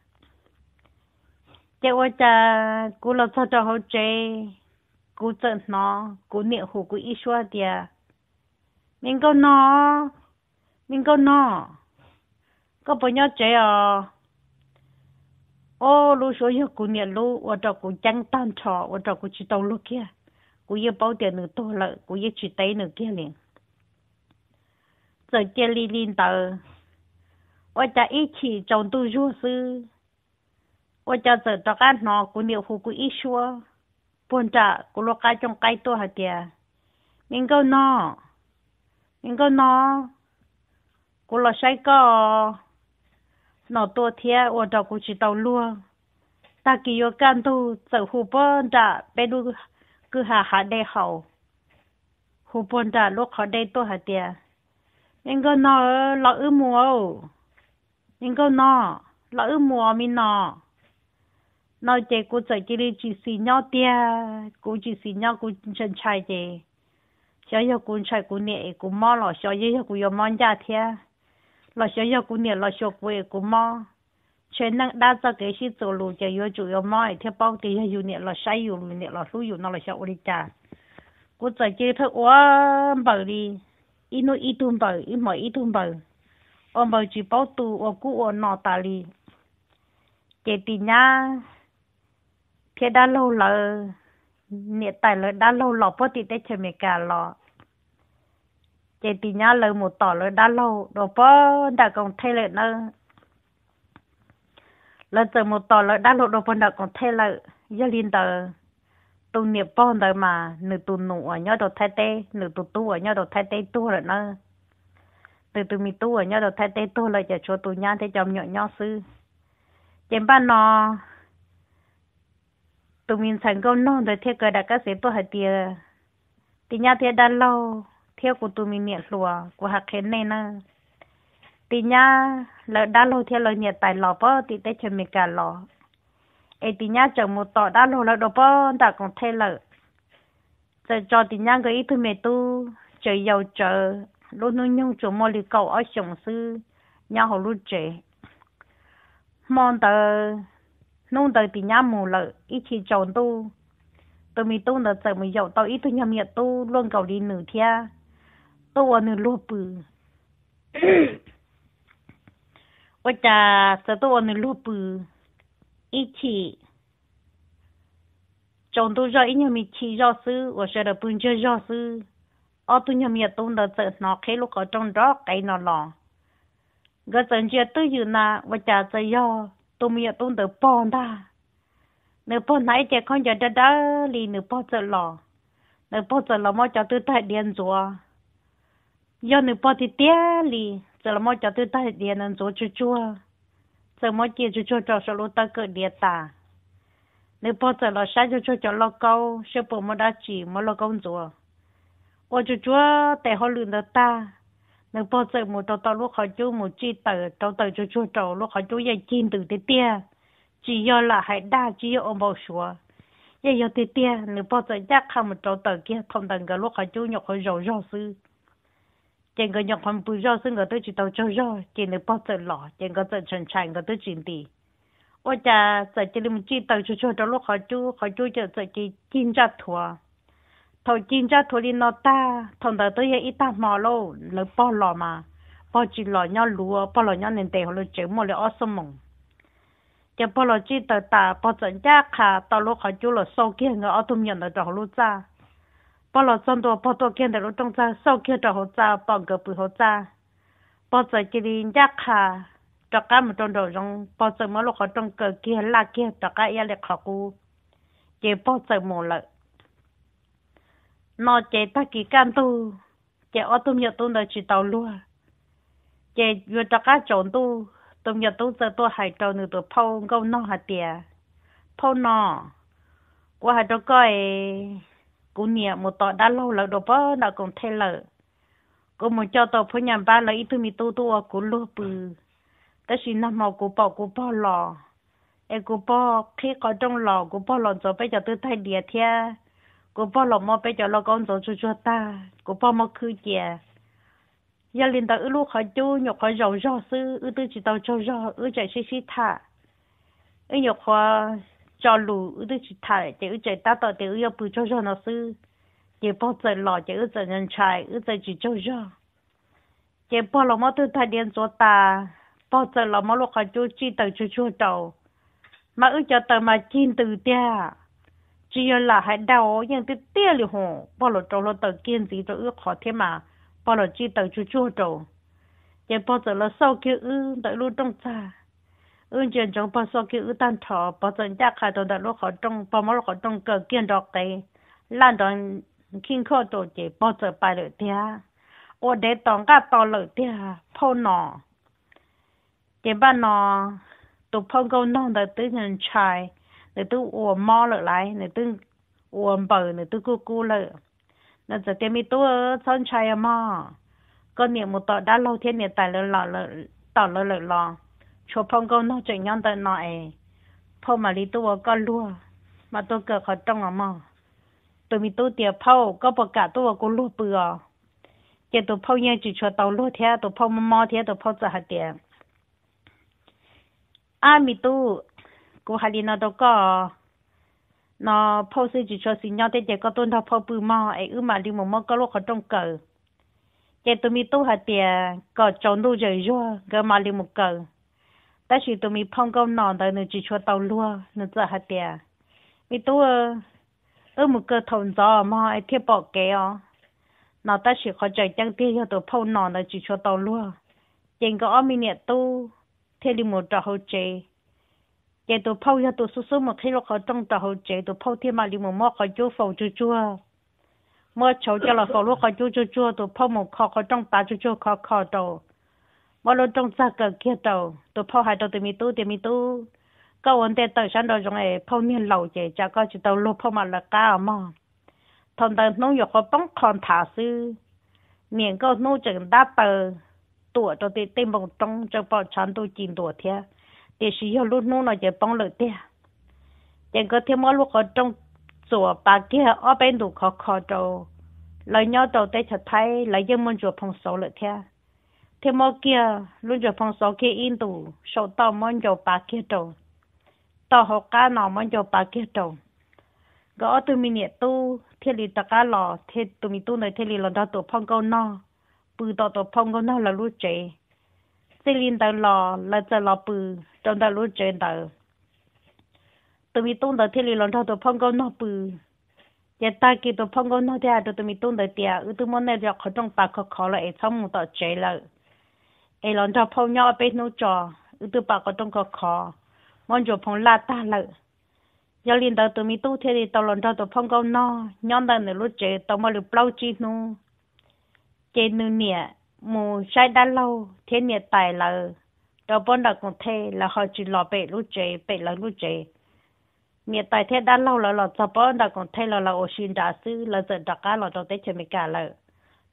chạy qua trà cô lo sao cho học chế cô chơi nó cô niệm hồ cô ít xóa tiề mình có nó mình có nó có bao nhiêu chế à ô lúc số yêu cô niệm lô ở đâu cô chẳng tan trò ở đâu cô chỉ đâu lô kia กูยัง包点你多了，กูยัง去带你去了。在这里领导，我在一起总都弱势，我在这这个那姑娘和姑一说，本着姑罗家中该多好点，明个那，明个那，姑罗谁个，那多天我找姑去到路，大家要干都走后本着，别路。cứ hà hà đây hậu hồ bồn trả lúc họ đây tôi hà tiệt nên có nó lỡ ư mùa nên có nó lỡ mùa mi nó nó chỉ cô chỉ đi chỉ xì nhau tia cô chỉ xì nhau cô chân chạy chị 小小姑娘姑娘姑妈了，小小小姑娘忙家天，老小小姑娘老小姑姑妈。全能打造给些走路就有主要买，他包的也有点了，晒有点了，路有那了小屋里家。我在街头我包的，一弄一吨包，一毛一吨包，我包就包多，我估我脑袋里，这边呀，别打漏了，你带了打漏了，不得在前面干了。这边呀，漏木倒了打漏，老婆打工太累了。là giờ một tờ là đã lộ đồ phần đạo còn thế là gia linh tờ tu nghiệp bon tờ mà nửa tu nụ ở nhau đồ thay tê nửa tu tu ở nhau đồ thay tê tu rồi nó từ từ mi tu ở nhau đồ thay tê tu là giờ cho tu nhau thế chồng nhọ nhau sư chém ba nó tụi mình thành công non rồi thế cơ đã các sĩ tôi hãy tiền tiền nhà thế đã lâu theo của tụi mình niệm lùa của hạt khen này nè tí nhá lỡ đã lâu thì lỡ nhiệt tại lò bơ tí tết chơi mì cả lò ấy tí nhá chờ một tọ đã lâu lỡ đồ bơ đã còn thay lỡ giờ cho tí nhá cái ít thứ mẹ tu chờ giàu chờ lúc nu nhung chủ mò lì cầu ở sông sư nhà hồ lúc trẻ mong tờ nung tờ tí nhá mù lỡ ít chỉ chọn tu tôi mi tu nó chờ mình giàu tao ít thứ nhà mẹ tu luôn cầu đi nửa thia tôi ở nửa lúa bự <coughs> 我家走到我的路不，一起，中途绕一年没去绕树，我说了不就绕树，二多年没动到走，那开路搞中着该那了，我中间都有那我家这要都没有动到帮他，那帮哪一天看见这这里那帮着了，那帮着了嘛叫都太连着，要那帮的店里。giờ là mỗi cho tôi ta điện nên rồi chua chua giờ mỗi kia chua chua cho số lúc ta cỡ điện ta nếu bao giờ là sáng chua chua cho lo câu bỏ mà đã chỉ mà lo công rồi ô chua chua tại họ luyện được ta bao giờ một tàu tàu lúc họ chú một chi tờ tàu tờ chua chua tàu lúc họ chú dạy chim từ tê chỉ do là hải đa chỉ do ông bảo sủa dạy do tê tê nếu bao giờ chắc không một tàu tờ kia thông tầng cái lúc họ chú nhọc họ rầu rầu chỉ có nhọc không bùi rõ, xưng người tôi chỉ tàu cho rõ, chỉ là bao giờ lọ chỉ có giờ chân chàng người tôi chuyển đi ôi cha giờ chỉ là một chỉ tàu cho cho đó lúc họ chú họ chú giờ giờ chỉ chín ra thua thầu chín ra thua đi nó ta thằng đó tôi hiện ít ta mò lô lấy bao lọ mà bao chỉ lọ nhau lúa bao lọ nhau nền tề họ lấy chữ một lấy ớt sâm mồng chỉ bao lọ chỉ tàu ta bao giờ cha khà tàu lúc họ chú là sâu kia người ớt tôm nhận được họ lúc ra bỏ lọ xong đồ bỏ đồ kia để lúc trong ra sau kia cho họ ra bỏ gỡ bụi họ ra bỏ giờ chỉ đi nhắc hà cho cả một trong đồ trong bỏ giờ mới lúc họ trong cờ kia là kia cho cả ia lệ họ cú chỉ bỏ giờ một lợi nó chỉ ta kỳ can tu chỉ ở tu nhật tu đời chỉ tàu luôn chỉ vừa cho cả chọn tu tu nhật tu giờ tu hải trâu nửa tu phao gấu nó hạt tiề phao nọ qua hạt trâu cái cú nè một tọ đã lâu là đồ bơ đã cũng thay lợ cô muốn cho tàu phơi nhà ba là ít thứ mi tu tu ở cú lô bự ta xin nằm màu cú bỏ cú bỏ lò em cú bỏ khi có trong lò cú bỏ lò rồi bây giờ tôi thay đĩa thia cú bỏ lò mà bây giờ lò con rồi cho cho ta cú bỏ mà khứ chè gia đình ta ư lúc họ chú nhục họ giàu giàu sư chỉ tàu cho giàu ư chạy xí xí thả ư cho lù ư được chỉ thay, để ư chạy ta tỏ để ư yêu bù cho cho nó sư để bao giờ lò để ư giờ nhân trai ư giờ chỉ cho cho để bao lò mà tự thay điện cho ta bao giờ lò mà lúc cả chú chi tờ cho chú đầu mà ư cho tờ mà chín từ tia chỉ là hãy đau nhưng từ tia liền hồ bao lò trâu lò tờ kiên gì cho ư khó thế mà bao lò chi tờ cho cho đầu để bao giờ lò sau kia ư đợi luôn trong trà ơn chuyện trong bao số cái ư tan thọ bao giờ nhà khai đồ đã lúc họ trong bao mỗi họ trong cờ kiên đọc cái lan đó kinh khô tổ chế bao giờ bài lợi thia ô để tòng cả tò lợi thia phô nọ chế ba nọ tụ phô câu nông đời tư nhân trai đời tư ủa mò lợi lại đời tư ủa bờ đời tư cu cu lợi nó giờ cái mi tu sơn trai mò con niệm một tọt đã lâu thiên niệm tài lợi lọ lợi tỏ lợi lợi lọ cho phong con nó chạy nhon tại nội phô mà lý tôi có lúa mà tôi cờ khỏi trong ở mò tôi mi tu tiệt phô có bọc cả tôi có lúa bừa giờ tôi phô nhớ chỉ cho tàu lúa thế tôi phô mò thế tôi phô giờ hạt tiền à mi tu cô hà lý nó đâu có nó phô sư chỉ cho xin nhau thế giờ có tôn thọ phô bự mò ấy ư mà đi một mò có lúa khỏi trong cờ giờ tôi mi tu hạt tiền có trồng đâu rồi rồi gỡ mà đi một cờ ta chỉ tụi mình phong câu nọ tới nữa chỉ cho tàu lúa nữa giờ hạt tiền vì tôi ở một cơ thôn gió mà ai thiết bỏ kế ó nó ta chỉ có chạy chân thiết cho tụi phong chỉ cho tàu lúa chẳng có ở mình nhẹ tu thế đi một trò hậu chế giờ tụi phong cho tụi số một khi nó có trong trò hậu chế tụi phong thêm mà đi một mò có chú phồng chú chua mơ cháu cho là phồng lúa có chú chú chua tụi một khó có trong ta chú chua khó khó đầu 我拢种啥个去到，都跑海到对面都对面都，个我在到山到种诶泡面老姐，加个就到路泡嘛了干嘛，同到农药好帮看他是，面个农整大包，多到对对梦中就把长都进多天，但是要路弄了就帮了点，但个天么路好种做把个二百路可靠着，来鸟到在出胎来也满足碰手了天。thế mà kia luôn cho phong số kia in tủ số tàu món cho ba kia trầu tàu học cá nào món cho ba kia trầu gõ từ mình nhẹ tu thế lì tạc cá lò thế tụi mình tu này thế lì lò đó tụi phong câu no bự tàu tụi phong câu no là lũ chế thế lì tàu lò là tàu lò bự trong tàu lũ chế tàu tụi mình tu này thế lì lò đó tụi phong câu no bự giờ ta kia tụi phong câu no thế à tụi mình tu này tiệt ừ tụi món này giờ khó trong ba khó khó là ấy xong một tàu chế lại เอลอนทอพงยอเป็นนจออุตุปากก็ต้องก็ขอมันจะพงลาตาเลยยาลินตาตัวมีตู้เทดีตอลอนทอตัวพงก็นอย้อนตาเนื้อรู้เจตัวมาหรือเปล่าจีนู เจนูเนี่ยมูใช้ด้านเล่าเทียเนี่ยตายเลยตัวปนดักกงเทแล้วเขาจีรอเป็ดรู้เจเป็ดแล้วรู้เจเนียตายเทได้านเล่าเราวเราตัวปนดักกงเทแล้วเราโอชินดาซื้อเราเจอดักกาเราตัวเตชไม่กาเลย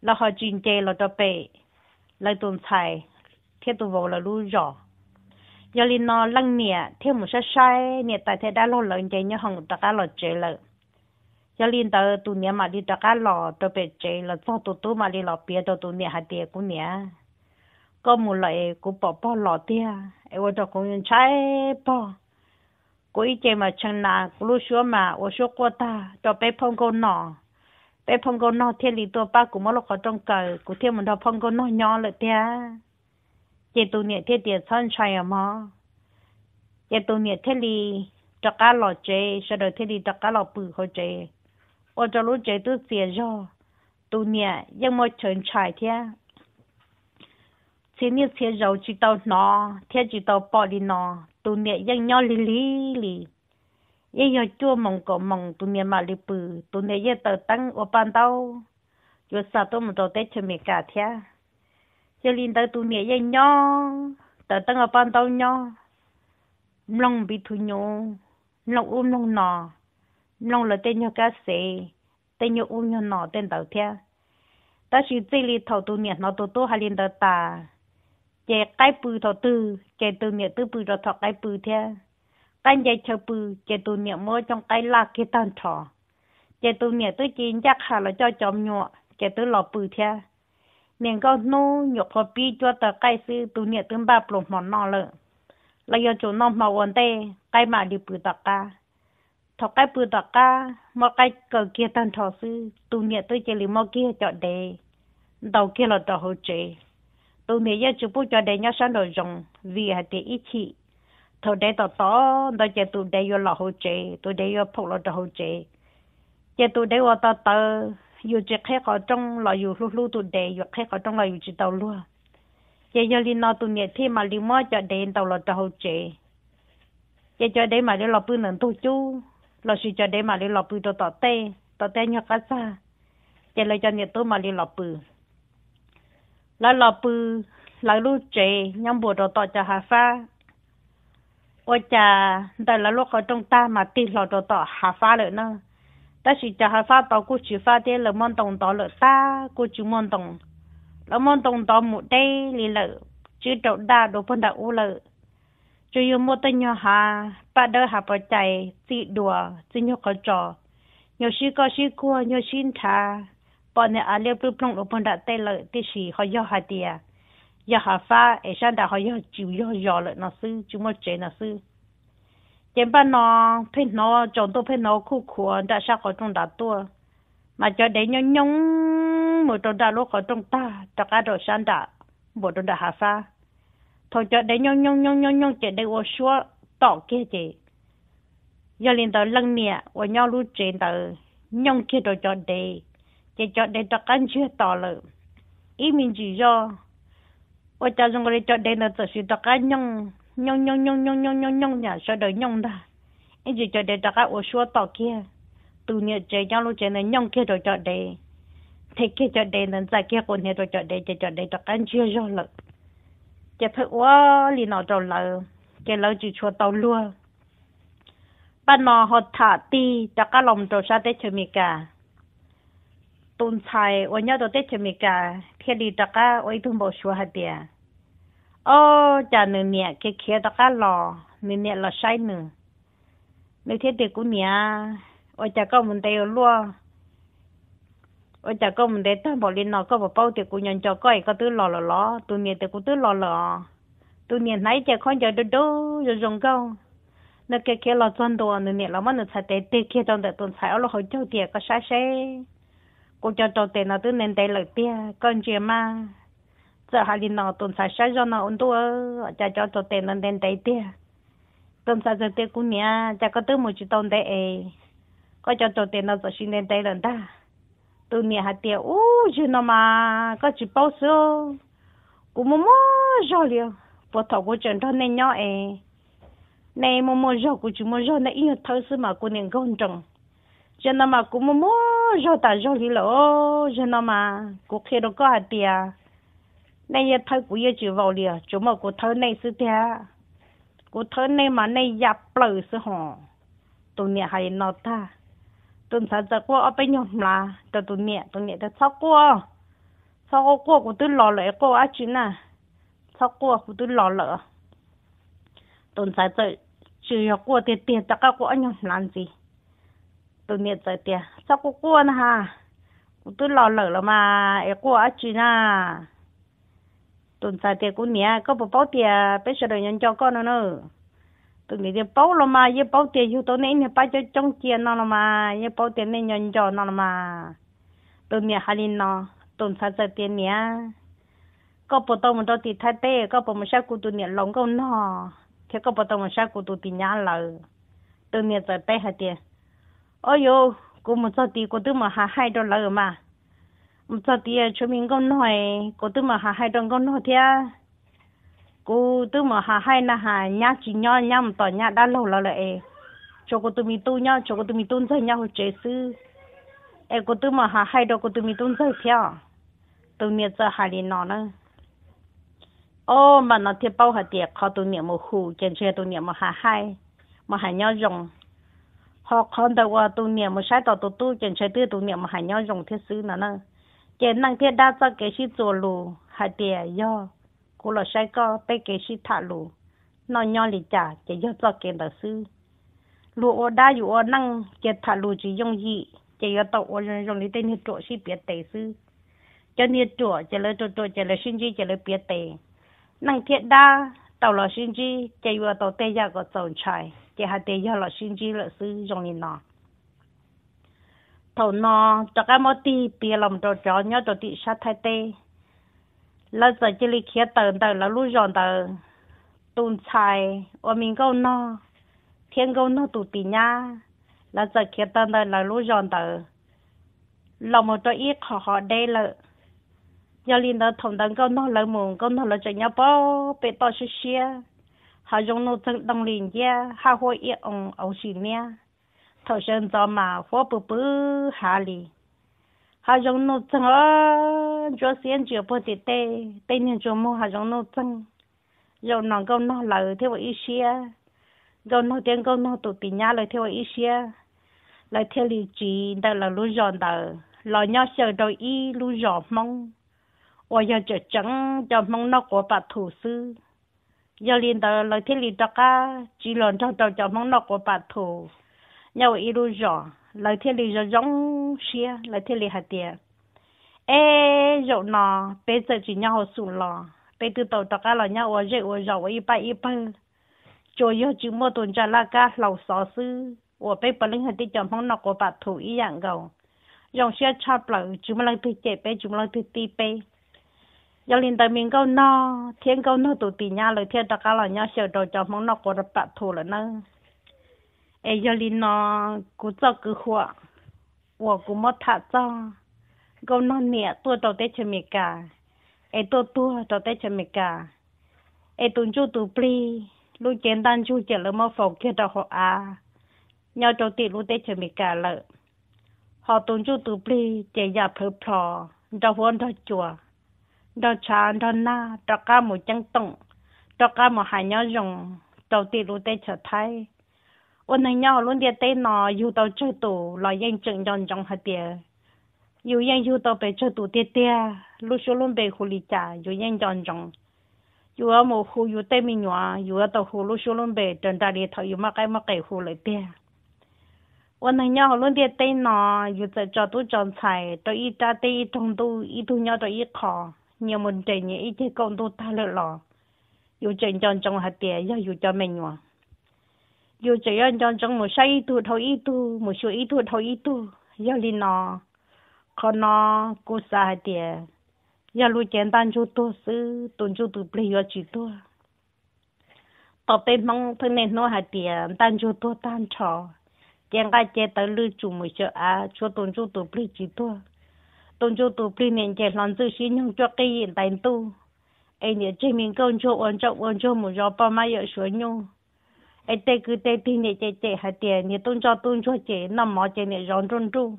เราวเขาจีนเจเราตัวเป็ดเราตุนใช้ thế tụ vào là lú rõ giờ lên nó lăng nè thế một sai sai nè tại thế đã lo lợn chạy nhớ hồng tất cả lo chạy lợn giờ lên tờ tụ nè mà đi tất cả lo tờ bể chạy là phong tụ tụ mà đi lo bia tờ tụ nè hạt tiền cũng nè có một loại cũng bỏ bỏ lo tia em vô cho cũng chạy bỏ cô ý chơi mà chẳng là cô lúc mà ô số quá ta cho bé phong cô nọ bé phong cô nọ thiên lý tôi ba cũng mất lúc ở trong cờ cũng thêm một đợt phong cô nọ nhỏ lại tia chế tu niệm thiết địa thân chạy mà chế tu niệm thiết đi cho cá lò chế sau đó thiết đi cho cá lò bự hồ chế ô cho lúc chế tu xìa cho tu niệm nhưng mà chân chạy thế chỉ niệm xìa rồi chỉ tao nó thiết chỉ tao bỏ đi nó tu niệm nhưng nhau lì lì lì ye yo chua mong ko mong tu niệm mà lì bự tu niệm ye tờ tăng ô ban tao yo sa tu mà tao tết chơi mẹ cả thế giờ linh tao tụi nè dây nhau tao tao ở ban tao nhau lòng bị thu nhau lòng ôm lòng nọ lòng là tên nhau cá sè tên nhau ôm nhau nọ tên tao theo ta chỉ chỉ li thầu tu niệm nó tu tu hai linh tờ ta chạy cái bự thầu tư chạy tu niệm tư bự rồi thọ cái bự thế cái chạy chờ bự chạy tu niệm mỗi trong cái lạc cái tan thọ chạy tu niệm tư chín chắc hà là cho chồng nhọ chạy tư lọ bự thế nên có nô nhục họ bi cho ta cái sự tu niệm tương ba plong mòn nọ lợ là do chỗ nọ mà vấn đề cái mà đi bự tạc ca thọ cái bự tạc ca mà cái cờ kia tan thọ sư tu niệm tôi chỉ lì mò kia chọn đề đầu kia là đầu hồ chế tu niệm giờ chụp cho đề sáng đồ rồng vì hạt để ít chị thọ đề tỏ tỏ chỉ tu đề vô là hồ chế tu đề vô phục là đầu hồ chế chỉ tu đề vô tỏ tơ อยู่จะแค่ก็จ้องเราอยู่ลู่ตัวเดยอยู่แค่ก็จ้องเราอยู่จีเตาลู่ยายลีนอตัวเนี่ยที่มาลิมอจะเดินเตาเราจะเอาเจยายจะได้มาเดี๋ยวเราปืนหนึ่งตัวจู้เราสิจะได้มาเดี๋ยวเราปืนตัวต่อเต้ต่อเต้เนี่ยก็ซะยายเลยจะเนี่ยตัวมาเดี๋ยวเราปืนแล้วเราปืนแล้วลู่เจยังบวชเราต่อจะหาฟ้าว่าจะแต่ละลูกเขาต้องตามมาตีเราต่อต่อหาฟ้าเลยเนาะ但是就係發到古住發啲老芒洞到落打古住芒洞，老芒洞到木地里了，只到打到碰到烏了，就要摸得 nhau 下，bắt đầu hạ bỏ chạy, tự đùa, tự nhau có trò, nhiều sư có sư cua, nhiều xin thà, bọn này ở liệu bụng lông lông đã tê lợi, tê sĩ họ yêu hạ tìa, yêu hạ phá, ở sáng đã họ yêu chịu yêu yêu lợi nó sư, chúng mất chế nó sư chế ba nó phe nó chọn tôi phe nó khu khu đã sao có trong đã tua mà cho đấy nhông nhông một trong đã lúc có trong ta cho cả đồ sáng đã bộ trong đã hạ pha thôi cho đấy nhông nhông nhông nhông nhông chỉ để tôi xua tỏ kia chế giờ lên tới lăng nè ô nhau lúc chế tới nhông kia đồ cho đấy chế cho đấy cho căn chưa tỏ lợ ý mình chỉ do ô cha dùng cái cho đấy nó tự sự cho nhông nhông nhông nhông nhông nhông nhông nhà sao đời nhông đó em chỉ cho để đặt cái ô số tàu kia từ nhà chơi nhau lúc chơi này nhông kia rồi cho để thế kia cho để nên ra kia còn này rồi cho để chơi cho để đặt anh chưa rồi lợ chơi thật quá liền nào rồi lợ chơi lợ chỉ cho tàu luôn bạn nó họ thả ti đặt cái lòng rồi sao để chơi mì cả tôn tài ôi nhớ rồi để chơi mì cả thiên đi đặt cái ôi thun bảo số hạt tiền ô chả nửa nè kia kia đó cá lò nửa nè lò sai nửa nửa thiết được của nè ô chả có mình tay lúa ô chả có mình tay tao bỏ lên có bỏ bao thì của nhận cho coi có tứ lò lò lò tụi nè thì của lò lò tụi nè nãy chả con chả đu rồi dùng câu nửa kia kia lò chân đồ nửa nè lò mà nửa sai tay tê kia trong tay tuần sai ô lò hồi châu sai sai cô cho trâu tiền nó tứ nên tay lợi tia con chuyện sợ hai linh nào tồn sai sai do nào ổn tua cha cho cho tiền lên tiền tay tia tồn sai giờ tia cũng nhá cha có tới một chút tồn tay có cho cho tiền nó giờ xin lên tay lần ta tôi nhá hạt tia u chứ nó mà có chỉ bao số cũng mua mua do liệu bộ thầu của trường đó nên nhỏ ấy này mua mua do của chúng mua do này ít thấu sự mà của nên công trọng cho nó mà cũng mua mua do ta do liệu cho nó mà cũng khi đó có hạt tia nay giờ thơ của giờ chịu vào liền chỗ mà của thơ này sư thế của thơ này mà nay già bờ sư họ tụi nè hay nó ta tụi sao giờ qua ở bên nhom là tụi tụi nè tụi nè tụi sao qua sao qua của tụi lo lỡ qua á chứ nè sao qua của tụi lo lỡ tụi sao giờ chịu qua tiền tiền tất cả của anh làm gì tụi nè giờ tiền sao qua qua nè ha tụi lò lỡ là mà ấy qua á chứ nè tuần sau thì cũng nhẹ có bộ bảo tiền bây giờ nhận cho con nữa tụi này thì bảo lo mà yêu bảo tiền yêu tôi nên bao cho trong tiền nó mà yêu bảo tiền nên nhận cho nó mà tụi này hay lên nó tuần sau giờ tiền nhẹ có bộ tao một đó thì thay thế có bộ một sao của tụi này lòng con nó thì có bộ tao một sao của tụi tiền nhà lời tụi này giờ tay hay tiền ôi yo cũng một số tiền của tụi mà hai hai đô lời mà cho tiền ờ, cho mình con hỏi cô tư mà hà hai đồng con hỏi thia cô tư mà hà hai là hà nhá chỉ nho nhá một tòa nhá đã lâu là lại cho cô tư mình tu nhá cho cô tư mình tu dạy nhá hồi chế sư em cô tư mà hà hai đồng cô tư mình tu dạy theo tôi miệt giờ hà liền nó nữa ô mà nó thiệt bao hà tiệt khó tôi niệm một khu trên chơi tôi niệm một hà hai mà hà nho rồng họ con đầu tôi niệm một sai tỏ tôi tu trên chơi tư tôi niệm một hà nho rồng thiết sư nữa nữa cái năng thiên đa cho cái gì cho lù hay địa yo cô là sai co bé cái gì thả lù nó nhỏ lì chả cái yo cho cái đó sư lù ở đa อยู่ ở năng เกถาลูจียงยีเจยตออยยงลิเตนี่ตัวสิเปียเตซื้อจะนี่ตัวจะเลยตัวตัวจะเลยชินจีจะเลยเปียเตนั่งเทียดดาตอลอชินจีเจยัวตอเตยาก็สนใจเจหาเตยาลอชินจีละซื้อยงนี่นอ thầu nó cho cái món ti bia lòng đồ chó nhớ đồ tị sát thay tê là giờ chỉ lý khía tờ tờ là lúc giòn tờ tùn xài ở mình câu nó thiên câu nó tụ tị nha là giờ khía tờ tờ là lúc giòn tờ lòng một đôi ít họ họ đây là giờ liền tờ thầu tờ câu nó là mùng câu nó là cho nhau bao bê to xí xía họ dùng nó đồng liền gia ha hôi ít ông ông xí nha thầu sơn gió mà phố bự bự hà lì hà giống nô chân ở chỗ xiên chữa bơ thì tê tê nhưng chỗ mua hà giống nô chân rồi nó câu nó lời theo ý xia câu nó tiếng câu nó tụt tì nhá lời theo ý xia lời theo lý chỉ đó là lũ giòn đó lo nhau sợ đôi ý lũ giòn mong và giờ chợ trắng cho mong nó của bà thủ sư giờ liền đó chỉ lần trong đầu cho mong nó của bà nhau ý lu rõ lời thiên lý rõ giống xia lời thiên lý hạt tiền ê rộ nọ bây giờ chỉ nhau hồ sụ lò bây từ tàu tàu cá lò nhau ở rễ ở rậu ý bay ý bay cho yo chữ mô tuần trả la cá lầu sọ sư ở bây bờ linh hạt tiền chọn phong nọ của bạc thủ ý dạng gầu dòng xe chạp lợ chúng mình lần thứ chế bê chúng mình lần thứ tì bê giờ liền tới mình câu nọ, thiên câu nọ tụ tì nhà lời thiên tàu cá lò nhau sờ đầu chọn phong nọ của bạc thủ là nơi 哎，要哩呢，古早古货，我古么他早，古那年多到得去没噶，哎多多到得去没噶，哎多就多不哩，路简单就简了么方便的好啊，要到底路得去没噶了，好多就多不哩，这也婆婆，到黄到脚，到茶到那，到干么江东，到干么还要用，到底路得去太。ôn này nhau luôn địa tây nó yêu tàu chơi tù là yên chừng nhon trong hạt địa yêu yên yêu tàu bé chơi tù tiệt tiệt lúc số luôn bé khu lì trả yêu yên nhon trong yêu ở một khu yêu tây mình nhỏ yêu ở tàu khu lúc số luôn bé đại địa thầu yêu mắc cái mắc cái khu lại tiệt ôn này nhau luôn địa tây nó yêu tàu cho tu chọn xài cho ít ta tây trong tu ít tu nhau cho ít khó mình trẻ nhỉ ít chơi công tu ta lợi lò yêu chơi nhon trong hạt địa yêu cho mình nhỏ dù chỉ ăn trong trong một ít tu thôi ít tu một số ít tu thôi ít tu giờ đi nó còn nó cố xa thì giờ lúc chén tan chú tu sư tuần chú tu bây giờ chỉ tu tập bên mong thân nên nó hạt tiền tan chú tu tan trò chén cái chén tới lưu chủ một số à chú tuần chú tu bây chỉ tu tuần chú tu bây nên chén làm gì xin nhưng cho cái hiện tại tu ai nhớ chỉ mình công cho ôn cho ôn cho một số bao mai ở suối nhung ai tê cứ tê thì nè chê chê hai tê nè tôn cho tôn cho chê nằm mò chê nè rong rong rong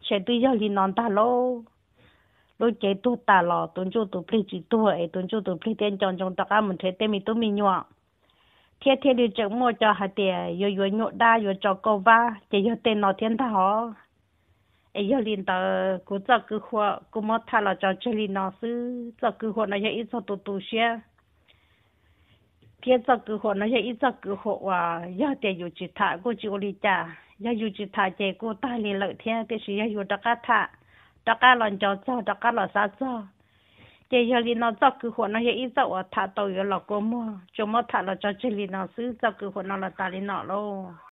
chê tui giờ lì non ta lô lô chê tu ta lò tôn cho tu pli chỉ tu ai tôn cho tu pli tên chọn chọn tất cả mình thế tê mi tu mi nhọ thiệt thiệt đi chợ mua cho hai tê yo yo nhọ đa yo cho cô va chê yo tê nó thiên ta họ ai yo lì tờ cứ cho cứ hoa cứ mất tha lò cho chê lì nó sư cho cứ hoa nó yo ít cho tu tu xe 别这个货，那些一这个货哇，要得有其他，我就里家要有其他，结果大理老天必须要有这个他，这个人家做，这个老啥做，这要里那这个货，那些一这我他都有老公么，怎么他了在这里那是这个货，那了大理那喽。